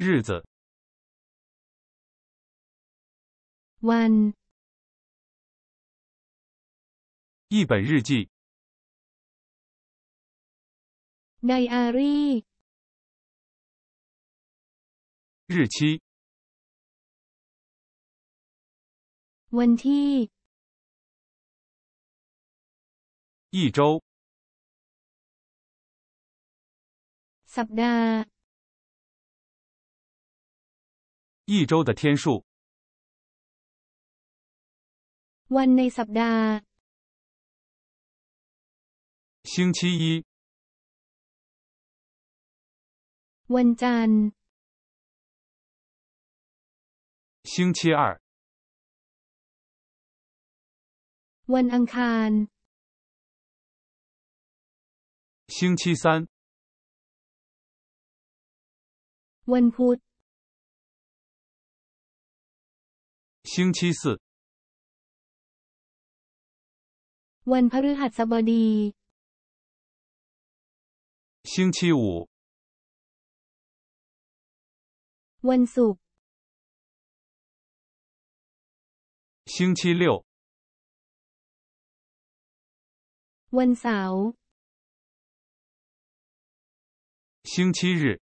日子。One。一本日记。ในอาร日期。วันที่。一周。สัปดาห์。一周的天数。วันในสัปดาห์星期一วันจัน星期二วันอังคาร星期三วันพุธ星期四。วันพฤหัสบดี。星期五。วันศุกร์。星期六。วันเสาร์。星期日。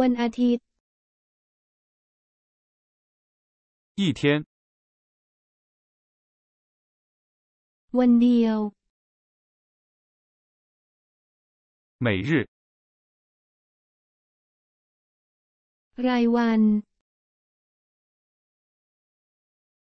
วันอาทิตย์。一天。วั e เดีย每日。ร a ย one。